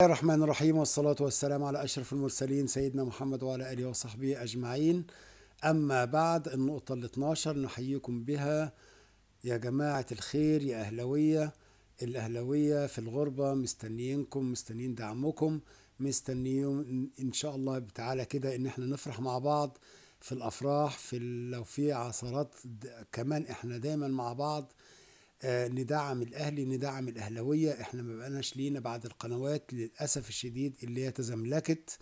بسم الله الرحمن الرحيم والصلاة والسلام على أشرف المرسلين سيدنا محمد وعلى آله وصحبه أجمعين أما بعد النقطة ال 12 نحييكم بها يا جماعة الخير يا أهلوية الأهلوية في الغربة مستنيينكم مستنيين دعمكم مستنيين إن شاء الله تعالى كده إن إحنا نفرح مع بعض في الأفراح في لو في عصارات كمان إحنا دايما مع بعض آه، ندعم الاهلي ندعم الاهلاويه احنا ما بقناش لينا بعد القنوات للاسف الشديد اللي هي تزملكت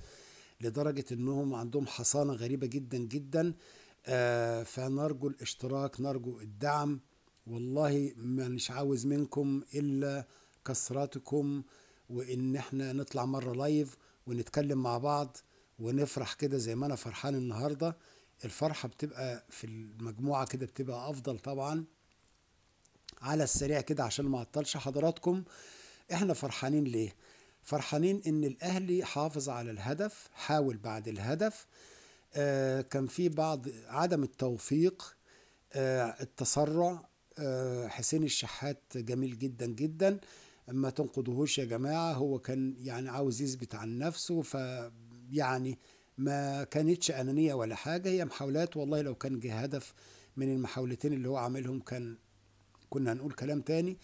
لدرجه انهم عندهم حصانه غريبه جدا جدا آه، فنرجو الاشتراك نرجو الدعم والله مش عاوز منكم الا كسراتكم وان احنا نطلع مره لايف ونتكلم مع بعض ونفرح كده زي ما انا فرحان النهارده الفرحه بتبقى في المجموعه كده بتبقى افضل طبعا على السريع كده عشان ما اعطلش حضراتكم احنا فرحانين ليه فرحانين ان الاهلي حافظ على الهدف حاول بعد الهدف آه كان في بعض عدم التوفيق آه التسرع آه حسين الشحات جميل جدا جدا ما تنقضهوش يا جماعة هو كان يعني عاوز يثبت عن نفسه ف يعني ما كانتش أنانية ولا حاجة هي محاولات والله لو كان جه هدف من المحاولتين اللي هو عاملهم كان كنا هنقول كلام تاني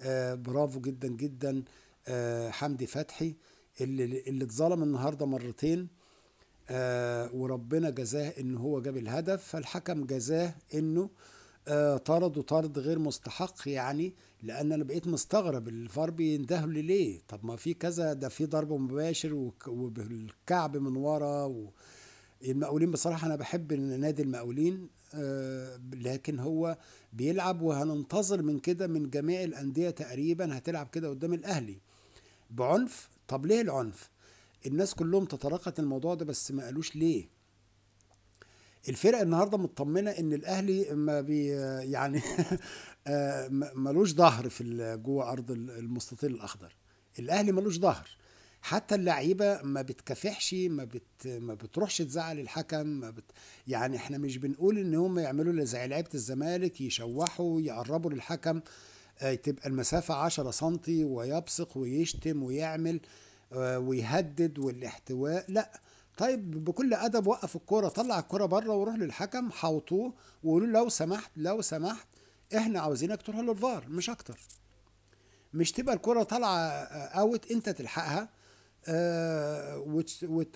آه برافو جدا جدا آه حمدي فتحي اللي اللي اتظلم النهارده مرتين آه وربنا جزاه ان هو جاب الهدف فالحكم جزاه انه آه طرده طرد غير مستحق يعني لان انا بقيت مستغرب الفار بيندهله ليه طب ما في كذا ده في ضرب مباشر وبالكعب من ورا و... المقاولين بصراحة أنا بحب نادي المقاولين آه، لكن هو بيلعب وهننتظر من كده من جميع الانديه تقريبا هتلعب كده قدام الاهلي بعنف طب ليه العنف الناس كلهم تطرقت الموضوع ده بس ما قالوش ليه الفرقه النهارده مطمنه ان الاهلي ما بي آه، يعني آه، ملوش ظهر في جوه ارض المستطيل الاخضر الاهلي ملوش ظهر حتى اللعيبه ما بتكافحش ما بت ما بتروحش تزعل الحكم ما بت يعني احنا مش بنقول ان هم يعملوا زي لعيبه الزمالك يشوحوا يقربوا للحكم آه، تبقى المسافه 10 سم ويبصق ويشتم ويعمل آه، ويهدد والاحتواء لا طيب بكل ادب وقف الكوره طلع الكوره بره وروح للحكم حوطوه وقولوا لو سمحت لو سمحت احنا عاوزينك تروح للفار مش اكتر مش تبقى الكوره طالعه اوت آه، انت تلحقها آه،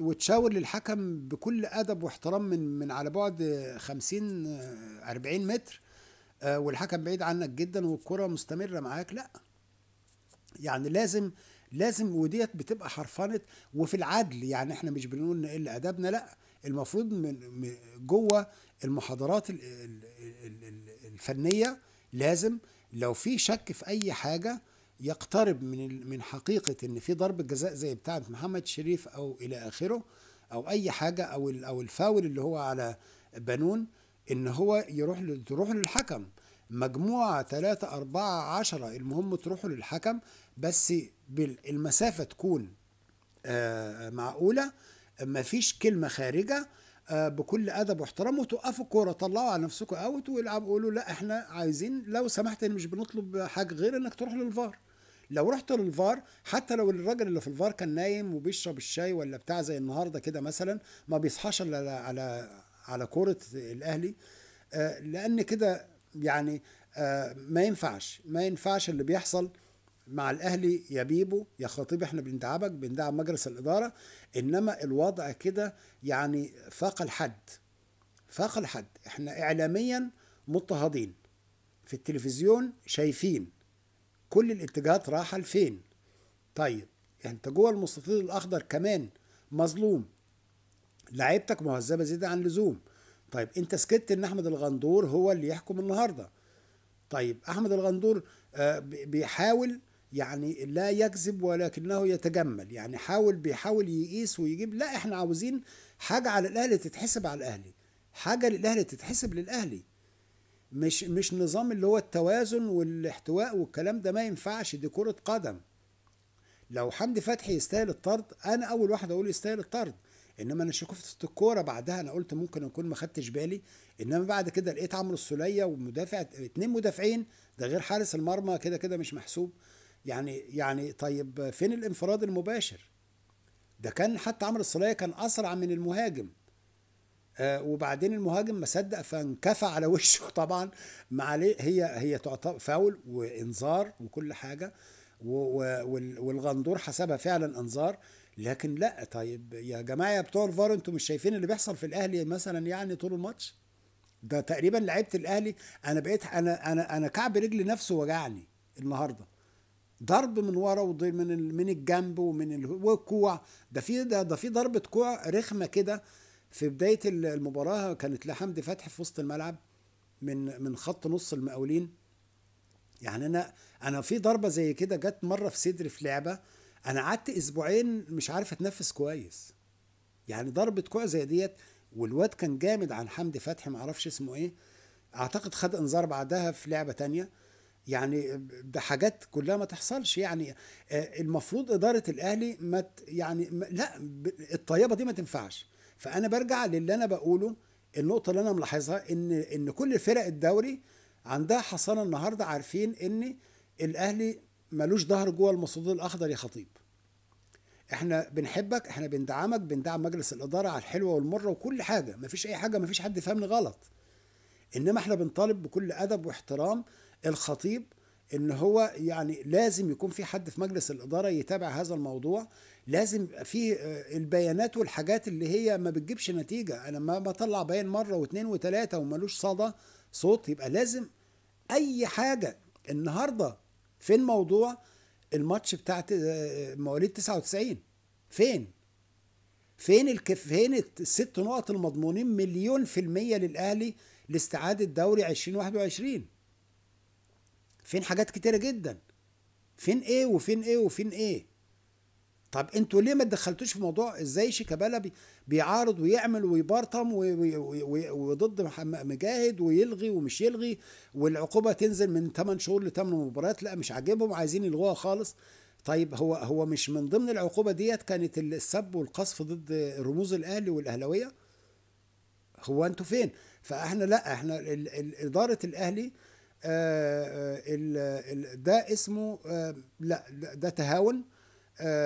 وتشاور للحكم بكل ادب واحترام من من على بعد 50 40 آه، متر آه، والحكم بعيد عنك جدا والكره مستمره معاك لا يعني لازم لازم وديت بتبقى حرفنه وفي العدل يعني احنا مش بنقول نقل ادبنا لا المفروض من جوه المحاضرات الفنيه لازم لو في شك في اي حاجه يقترب من من حقيقه ان في ضربه جزاء زي بتاعه محمد شريف او الى اخره او اي حاجه او او الفاول اللي هو على بنون ان هو يروح تروح للحكم مجموعة ثلاثة أربعة عشرة المهم تروحوا للحكم بس المسافة تكون آه، معقولة مفيش كلمة خارجة آه، بكل أدب واحترام وتوقفوا الكورة طلعوا على نفسكم اوت والعبوا قولوا لا احنا عايزين لو سمحت مش بنطلب حاجة غير انك تروح للفار لو رحت للفار حتى لو الراجل اللي في الفار كان نايم وبيشرب الشاي ولا بتاع زي النهارده كده مثلا ما بيصحاش الا على على كوره الاهلي آه، لان كده يعني آه، ما ينفعش ما ينفعش اللي بيحصل مع الاهلي يا بيبو يا خطيب احنا بندعمك بندعم مجلس الاداره انما الوضع كده يعني فاق الحد فاق الحد احنا اعلاميا مضطهدين في التلفزيون شايفين كل الاتجاهات رايحه لفين طيب يعني انت جوه المستطيل الاخضر كمان مظلوم لعيبتك مهذبه زياده عن اللزوم طيب انت سكت ان احمد الغندور هو اللي يحكم النهارده طيب احمد الغندور آه، بيحاول يعني لا يكذب ولكنه يتجمل يعني حاول بيحاول يقيس ويجيب لا احنا عاوزين حاجه على الاهلي تتحسب على الاهلي حاجه للاهلي تتحسب للاهلي مش مش نظام اللي هو التوازن والاحتواء والكلام ده ما ينفعش دي كرة قدم لو حمدي فتحي يستاهل الطرد انا اول واحد اقول يستاهل الطرد انما انا شفت الكوره بعدها انا قلت ممكن اكون ما خدتش بالي انما بعد كده لقيت عمرو السوليه ومدافع اتنين مدافعين ده غير حارس المرمى كده كده مش محسوب يعني يعني طيب فين الانفراد المباشر ده كان حتى عمرو السوليه كان اسرع من المهاجم آه، وبعدين المهاجم ما صدق فانكفى على وشه طبعا ما عليه هي هي تعتبر فاول وانذار وكل حاجه والغندور حسبها فعلا انذار لكن لا طيب يا جماعه يا بتوع الفار انتوا مش شايفين اللي بيحصل في الاهلي مثلا يعني طول الماتش ده تقريبا لعيبه الاهلي انا بقيت انا انا انا كعب رجلي نفسه وجعني النهارده ضرب من ورا ومن من الجنب ومن الكوع ده في ده, ده في ضربه كوع رخمه كده في بدايه المباراه كانت لحمدي فتحي في وسط الملعب من من خط نص المقاولين يعني انا انا في ضربه زي كده جت مره في صدري في لعبه انا قعدت اسبوعين مش عارف اتنفس كويس يعني ضربه كوع زي ديت والواد كان جامد عن حمدي فتحي معرفش اسمه ايه اعتقد خد انذار بعدها في لعبه تانية يعني ده حاجات كلها ما تحصلش يعني آه، المفروض اداره الاهلي ما يعني لا الطيبه دي ما تنفعش فانا برجع للي انا بقوله النقطه اللي انا ملاحظها ان ان كل فرق الدوري عندها حصانه النهارده عارفين ان الاهلي ملوش ظهر جوه المصدود الاخضر يا خطيب احنا بنحبك احنا بندعمك بندعم مجلس الاداره على الحلوه والمره وكل حاجه مفيش اي حاجه مفيش حد فهمني غلط انما احنا بنطالب بكل ادب واحترام الخطيب ان هو يعني لازم يكون في حد في مجلس الاداره يتابع هذا الموضوع لازم يبقى في آه، البيانات والحاجات اللي هي ما بتجيبش نتيجه انا ما بطلع بيان مره واثنين وثلاثه وملوش صدى صوت يبقى لازم اي حاجه النهارده فين موضوع الماتش بتاعت آه، آه، مواليد 99 فين فين الكف فين الست نقط المضمونين مليون في المية للأهلي لاستعادة دوري 2021 فين حاجات كتيرة جدا فين ايه وفين ايه وفين ايه طب انتوا ليه ما تدخلتوش في موضوع ازاي شيكابالا بيعارض ويعمل ويبرطم وضد مجاهد ويلغي ومش يلغي والعقوبه تنزل من 8 شهور ل 8 مباريات لا مش عاجبهم عايزين يلغوها خالص طيب هو هو مش من ضمن العقوبه ديت كانت السب والقصف ضد رموز الاهلي والاهلاويه هو انتوا فين فاحنا لا احنا اداره الاهلي آه، آه، ده اسمه آه، لا ده تهاون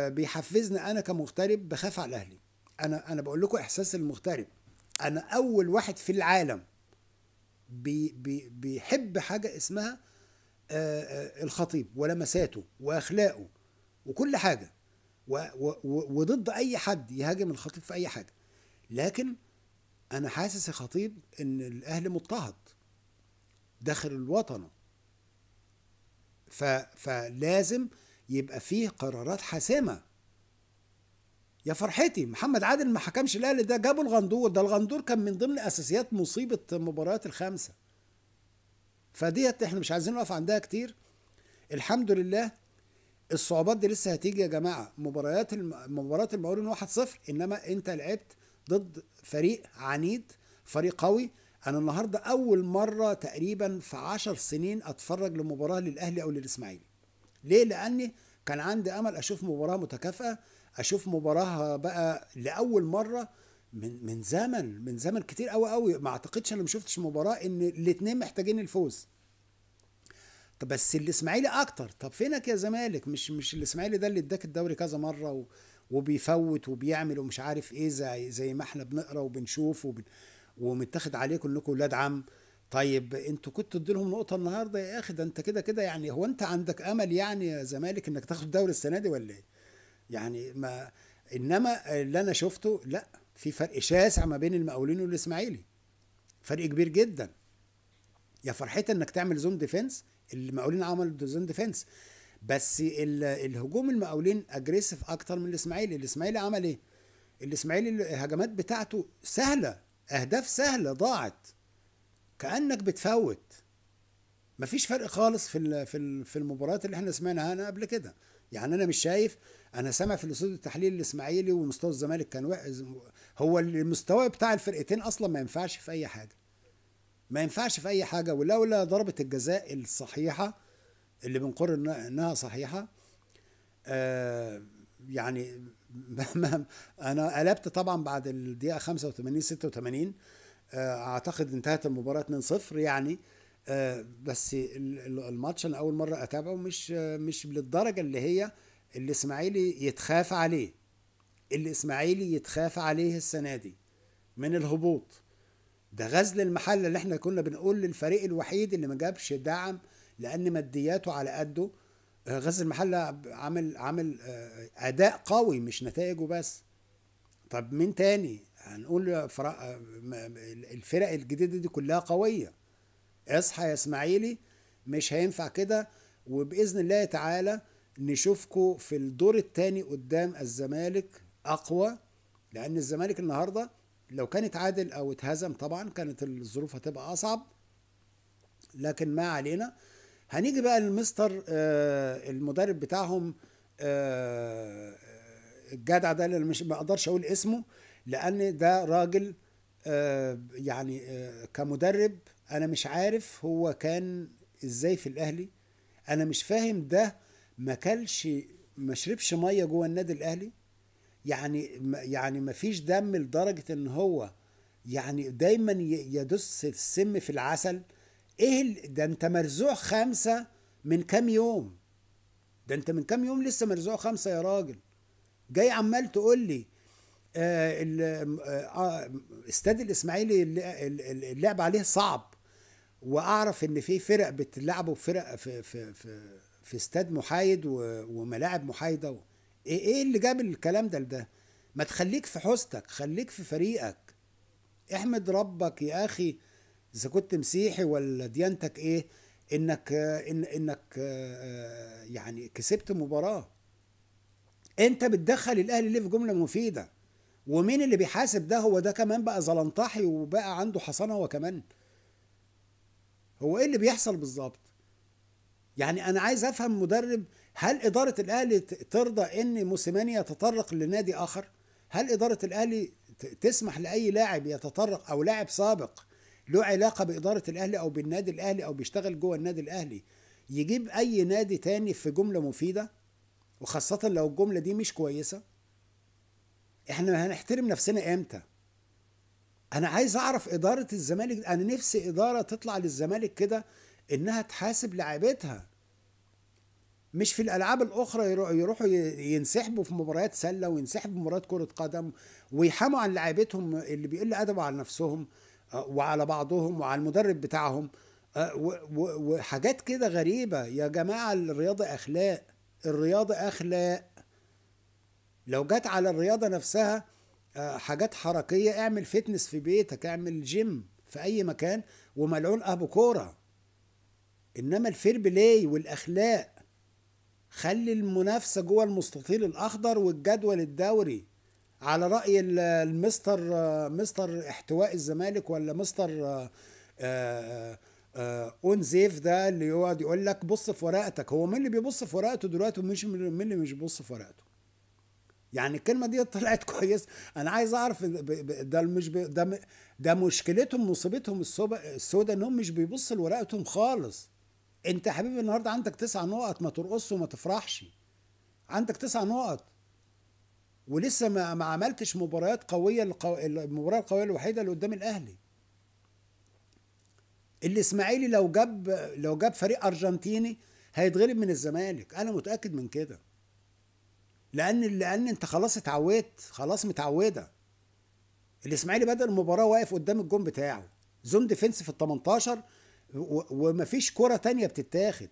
بيحفزني انا كمغترب بخاف على اهلي انا انا بقول لكم احساس المغترب انا اول واحد في العالم بي بي بيحب حاجه اسمها الخطيب ولمساته واخلاقه وكل حاجه و وضد اي حد يهاجم الخطيب في اي حاجه لكن انا حاسس يا خطيب ان الاهل مضطهد داخل الوطن ف... فلازم يبقى فيه قرارات حاسمة يا فرحتي محمد عادل ما حكمش الاهلي ده جابوا الغندور ده الغندور كان من ضمن اساسيات مصيبه مباريات الخمسه فديت احنا مش عايزين نقف عندها كتير الحمد لله الصعوبات دي لسه هتيجي يا جماعه مباريات مباراه المقاولين 1-0 انما انت لعبت ضد فريق عنيد فريق قوي انا النهارده اول مره تقريبا في عشر سنين اتفرج لمباراه للاهلي او للاسماعيلي ليه لاني كان عندي امل اشوف مباراه متكافئه اشوف مباراه بقى لاول مره من من زمن من زمن كتير قوي قوي ما اعتقدش انا ما شفتش مباراه ان الاثنين محتاجين الفوز طب بس الاسماعيلي اكتر طب فينك يا زمالك مش مش الاسماعيلي ده اللي اداك الدوري كذا مره و وبيفوت وبيعمل ومش عارف ايه زي زي ما احنا بنقرا وبنشوف وبن... ومتاخد عليكم انكم ولاد عم طيب انتوا كنتوا لهم نقطه النهارده يا اخي ده انت كده كده يعني هو انت عندك امل يعني يا زمالك انك تاخد الدوري السنه دي ولا ايه؟ يعني ما انما اللي انا شفته لا في فرق شاسع ما بين المقاولين والاسماعيلي فرق كبير جدا يا فرحتي انك تعمل زون ديفنس المقاولين عملوا زون ديفنس بس الهجوم المقاولين اجريسيف اكتر من الاسماعيلي الاسماعيلي عمل ايه الاسماعيلي الهجمات بتاعته سهله أهداف سهلة ضاعت كأنك بتفوت مفيش فرق خالص في في المباريات اللي احنا سمعناها انا قبل كده يعني انا مش شايف انا سامع في الاستوديو التحليل الاسماعيلي ومستوى الزمالك كان وحش هو المستوى بتاع الفرقتين اصلا ما ينفعش في اي حاجه ما ينفعش في اي حاجه ولولا ضربه الجزاء الصحيحه اللي بنقر انها صحيحه آه يعني انا قلبت طبعا بعد الدقيقه 85 86 آه، اعتقد انتهت المباراه 2-0 يعني آه، بس الماتش انا اول مره اتابعه مش آه، مش للدرجه اللي هي الاسماعيلي يتخاف عليه الاسماعيلي يتخاف عليه السنه دي من الهبوط ده غزل المحله اللي احنا كنا بنقول للفريق الوحيد اللي ما جابش دعم لان مادياته على قده غزل المحله عامل عامل آه، اداء قوي مش نتائجه بس طب مين تاني هنقول آه، الفرق الجديده دي كلها قويه اصحى يا اسماعيلي مش هينفع كده وباذن الله تعالى نشوفكم في الدور الثاني قدام الزمالك اقوى لان الزمالك النهارده لو كان اتعادل او اتهزم طبعا كانت الظروف هتبقى اصعب لكن ما علينا هنيجي بقى لمستر آه، المدرب بتاعهم آه، الجدع ده اللي مش ما اقدرش اقول اسمه لان ده راجل آه، يعني كمدرب انا مش عارف هو كان ازاي في الاهلي انا مش فاهم ده ما كلش ما شربش ميه جوه النادي الاهلي يعني يعني ما فيش دم لدرجه ان هو يعني دايما يدس السم في العسل ايه ده انت مرزوع خمسة من كام يوم ده انت من كام يوم لسه مرزوع خمسة يا راجل جاي عمال تقول لي آه، آه، آه، استاد الاسماعيلي اللعب عليه صعب واعرف ان في فرق بتلعبه فرق في في في, في استاد محايد وملاعب محايده و... ايه ايه اللي جاب الكلام ده لده ما تخليك في حوزتك خليك في فريقك احمد ربك يا اخي اذا كنت مسيحي ولا ديانتك ايه انك إن انك آه، يعني كسبت مباراه انت بتدخل الاهلي ليه في جمله مفيده ومين اللي بيحاسب ده هو ده كمان بقى زلنطحي وبقى عنده حصانه هو كمان هو ايه اللي بيحصل بالظبط يعني انا عايز افهم مدرب هل اداره الاهلي ترضى ان موسيماني يتطرق لنادي اخر هل اداره الاهلي تسمح لاي لاعب يتطرق او لاعب سابق له علاقه باداره الاهلي او بالنادي الاهلي او بيشتغل جوه النادي الاهلي يجيب اي نادي تاني في جمله مفيده وخاصه لو الجمله دي مش كويسه احنا هنحترم نفسنا امتى انا عايز اعرف اداره الزمالك انا نفسي اداره تطلع للزمالك كده انها تحاسب لعيبتها مش في الالعاب الاخرى يروحوا ينسحبوا في مباريات سله وينسحبوا في مباريات كره قدم ويحاموا عن لعيبتهم اللي بيقل ادبه على نفسهم آه، وعلى بعضهم وعلى المدرب بتاعهم آه، وحاجات كده غريبة يا جماعة الرياضة أخلاق الرياضة أخلاق لو جت على الرياضة نفسها آه، حاجات حركية اعمل فتنس في بيتك اعمل جيم في أي مكان وملعون أبو كورة إنما الفير بلاي والأخلاق خلي المنافسة جوه المستطيل الأخضر والجدول الدوري على راي المستر مستر احتواء الزمالك ولا مستر آه، آه، آه، اون زيف ده اللي يقعد يقول لك بص في ورقتك هو مين اللي بيبص في ورقته دلوقتي ومش مين اللي مش بيبص في ورقته يعني الكلمه دي طلعت كويس انا عايز اعرف ده مش ده ده مشكلتهم مصيبتهم السوداء انهم مش بيبصوا لورقتهم خالص انت يا حبيبي النهارده عندك تسع نقط ما ترقص وما تفرحش عندك تسع نقط ولسه ما, ما عملتش مباريات قويه القو... المباراه القويه الوحيده اللي قدام الاهلي الاسماعيلي لو جاب لو جاب فريق ارجنتيني هيتغلب من الزمالك انا متاكد من كده لان لان انت خلاص اتعودت خلاص متعوده الاسماعيلي بدا المباراه واقف قدام الجون بتاعه زون ديفنس في ال 18 ومفيش كره تانية بتتاخد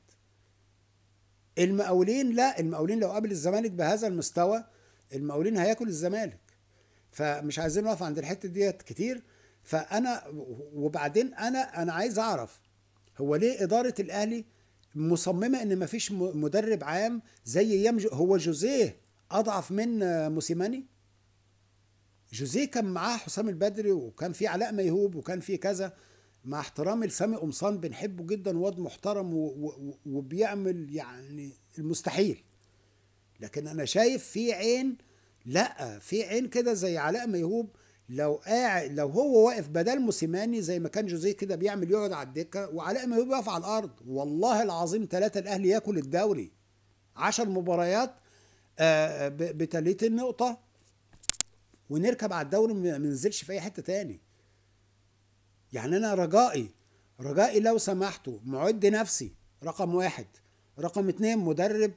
المقاولين لا المقاولين لو قابل الزمالك بهذا المستوى المقاولين هياكل الزمالك فمش عايزين نقف عند الحته ديت كتير فانا وبعدين انا انا عايز اعرف هو ليه اداره الاهلي مصممه ان مفيش مدرب عام زي ايام هو جوزيه اضعف من موسيماني جوزيه كان معاه حسام البدري وكان في علاء ميهوب وكان في كذا مع احترامي لسامي قمصان بنحبه جدا واد محترم وبيعمل يعني المستحيل لكن انا شايف في عين لا في عين كده زي علاء ميهوب لو قاعد لو هو واقف بدل موسيماني زي ما كان جوزيه كده بيعمل يقعد على الدكه وعلاء ميهوب واقف على الارض والله العظيم ثلاثه الاهلي ياكل الدوري 10 مباريات آه، آه، بتليت النقطه ونركب على الدوري ما ننزلش في اي حته تاني يعني انا رجائي رجائي لو سمحتوا معد نفسي رقم واحد رقم اتنين مدرب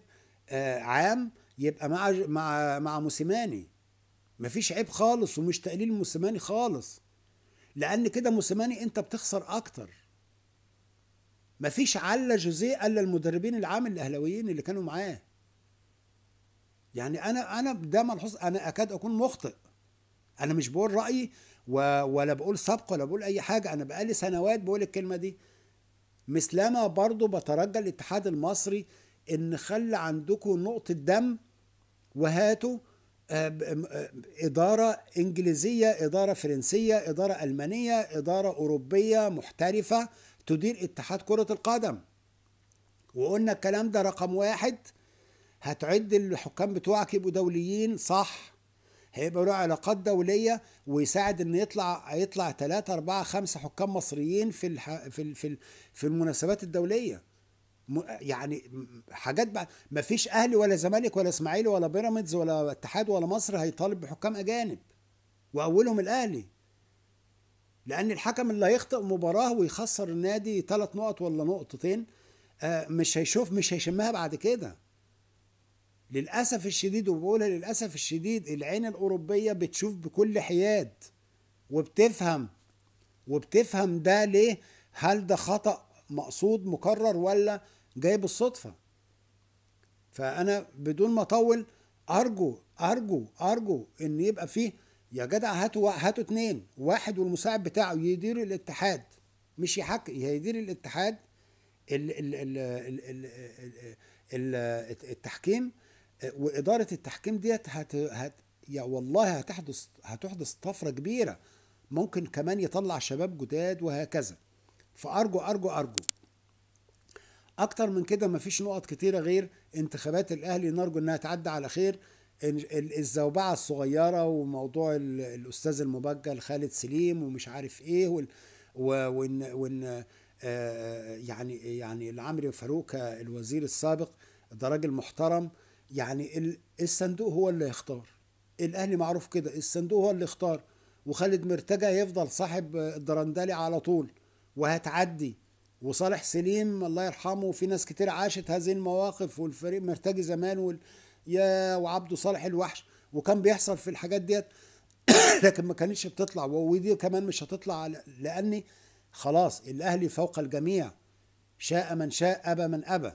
آه، عام يبقى مع مع مع موسيماني مفيش عيب خالص ومش تقليل موسيماني خالص لان كده موسيماني انت بتخسر اكتر مفيش على جوزيه الا المدربين العام الاهلاويين اللي كانوا معاه يعني انا انا ده ملحوظ انا اكاد اكون مخطئ انا مش بقول رايي و... ولا بقول سبق ولا بقول اي حاجه انا بقالي سنوات بقول الكلمه دي مثلما برضه بترجى الاتحاد المصري ان خلى عندكم نقطه دم وهاتوا آه، آه، إدارة إنجليزية إدارة فرنسية إدارة ألمانية إدارة أوروبية محترفة تدير اتحاد كرة القدم وقلنا الكلام ده رقم واحد هتعد الحكام بتوعك يبقوا دوليين صح هيبقى له علاقات دوليه ويساعد ان يطلع يطلع ثلاثه اربعه خمسه حكام مصريين في الح... في في المناسبات الدوليه يعني حاجات بقى ما فيش اهلي ولا زمالك ولا اسماعيلي ولا بيراميدز ولا اتحاد ولا مصر هيطالب بحكام اجانب واولهم الاهلي لان الحكم اللي هيخطئ مباراه ويخسر النادي ثلاث نقط ولا نقطتين آه، مش هيشوف مش هيشمها بعد كده للاسف الشديد وبقولها للاسف الشديد العين الاوروبيه بتشوف بكل حياد وبتفهم وبتفهم ده ليه هل ده خطأ مقصود مكرر ولا جاي بالصدفة فأنا بدون ما أطول أرجو أرجو أرجو إن يبقى فيه يا جدع هاتوا هاتوا اتنين واحد والمساعد بتاعه يدير الاتحاد مش يحكي هيدير الاتحاد ال ال ال ال ال ال التحكيم وإدارة التحكيم ديت هت هت يا والله هتحدث هتحدث طفرة كبيرة ممكن كمان يطلع شباب جداد وهكذا فأرجو أرجو أرجو أكتر من كده مفيش نقط كتيرة غير انتخابات الأهلي نرجو إنها تعدي على خير الزوبعة الصغيرة وموضوع الأستاذ المبجل خالد سليم ومش عارف إيه وال وإن وإن آه، يعني يعني العمري فاروق الوزير السابق ده راجل محترم يعني الصندوق هو اللي يختار الاهلي معروف كده الصندوق هو اللي اختار وخالد مرتجى يفضل صاحب الدرندلي على طول وهتعدي وصالح سليم الله يرحمه وفي ناس كتير عاشت هذه المواقف والفريق مرتجي زمان وال... يا وعبده صالح الوحش وكان بيحصل في الحاجات ديت لكن ما كانتش بتطلع ودي كمان مش هتطلع لاني خلاص الاهلي فوق الجميع شاء من شاء ابى من ابى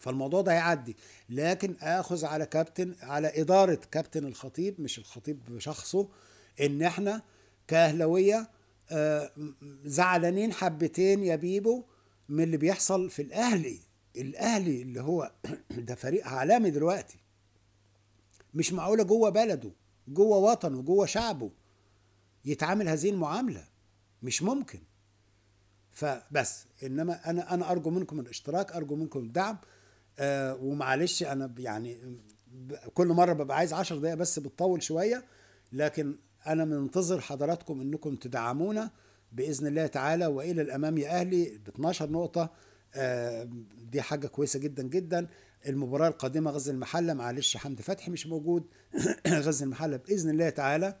فالموضوع ده هيعدي لكن اخذ على كابتن على اداره كابتن الخطيب مش الخطيب بشخصه ان احنا كاهلاويه آه، زعلانين حبتين يا بيبو من اللي بيحصل في الاهلي الاهلي اللي هو ده فريق عالمي دلوقتي مش معقوله جوه بلده جوه وطنه جوه شعبه يتعامل هذه المعامله مش ممكن فبس انما انا انا ارجو منكم الاشتراك ارجو منكم الدعم آه ومعلش انا يعني كل مره ببقى عايز 10 دقائق بس بتطول شويه لكن انا منتظر حضراتكم انكم تدعمونا باذن الله تعالى والى الامام يا اهلي ب 12 نقطه آه، دي حاجه كويسه جدا جدا المباراه القادمه غزل المحله معلش حمدي فتحي مش موجود غزل المحله باذن الله تعالى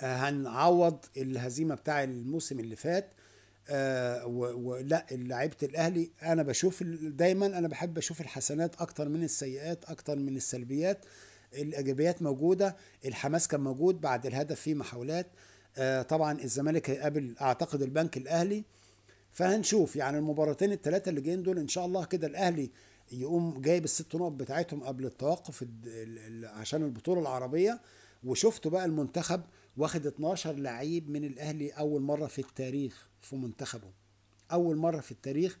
آه، هنعوض الهزيمه بتاع الموسم اللي فات آه، ولا لعيبه الاهلي انا بشوف دايما انا بحب اشوف الحسنات اكتر من السيئات اكتر من السلبيات الايجابيات موجوده الحماس كان موجود بعد الهدف في محاولات آه، طبعا الزمالك هيقابل اعتقد البنك الاهلي فهنشوف يعني المباراتين الثلاثه اللي جايين دول ان شاء الله كده الاهلي يقوم جايب الست نقط بتاعتهم قبل التوقف عشان البطوله العربيه وشفتوا بقى المنتخب واخد 12 لعيب من الاهلي اول مره في التاريخ في منتخبه اول مره في التاريخ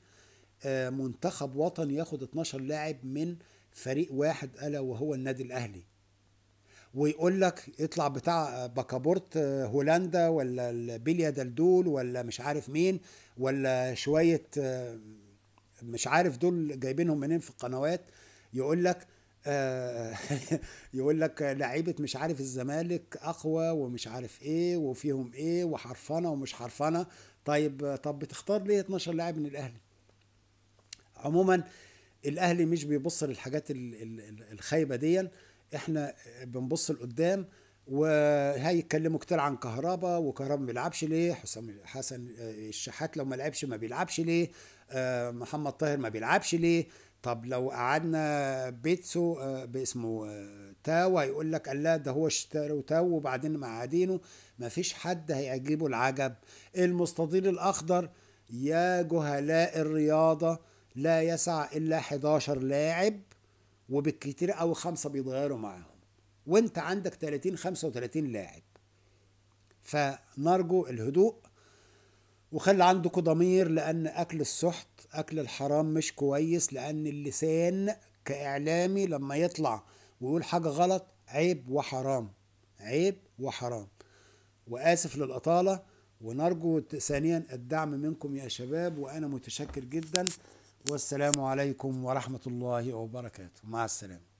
آه، منتخب وطني ياخد 12 لاعب من فريق واحد الا وهو النادي الاهلي ويقول لك اطلع بتاع باكابورت آه، هولندا ولا البيليا دلدول ولا مش عارف مين ولا شويه آه، مش عارف دول جايبينهم منين في القنوات يقول لك آه، يقول لك لعيبه مش عارف الزمالك اقوى ومش عارف ايه وفيهم ايه وحرفنه ومش حرفنه طيب طب بتختار ليه 12 لاعب من الاهلي عموما الاهلي مش بيبص للحاجات الخايبه دي احنا بنبص لقدام وهي يتكلموا كتير عن كهربا وكهربا ما بيلعبش ليه حسام حسن آه، الشحات لو ما لعبش ما بيلعبش ليه آه، محمد طاهر ما بيلعبش ليه طب لو قعدنا بيتسو آه، باسمه تاو هيقول لك لا ده هو اشتروا تاو وبعدين مقعدينه ما فيش حد هيعجبه العجب المستطيل الاخضر يا جهلاء الرياضه لا يسع إلا 11 لاعب وبالكتير أو خمسة بيتغيروا معاهم وانت عندك 30 35 لاعب فنرجو الهدوء وخلي عندكم ضمير لأن أكل السحت أكل الحرام مش كويس لأن اللسان كإعلامي لما يطلع ويقول حاجة غلط عيب وحرام عيب وحرام وآسف للأطالة ونرجو ثانيا الدعم منكم يا شباب وأنا متشكر جدا والسلام عليكم ورحمة الله وبركاته مع السلامة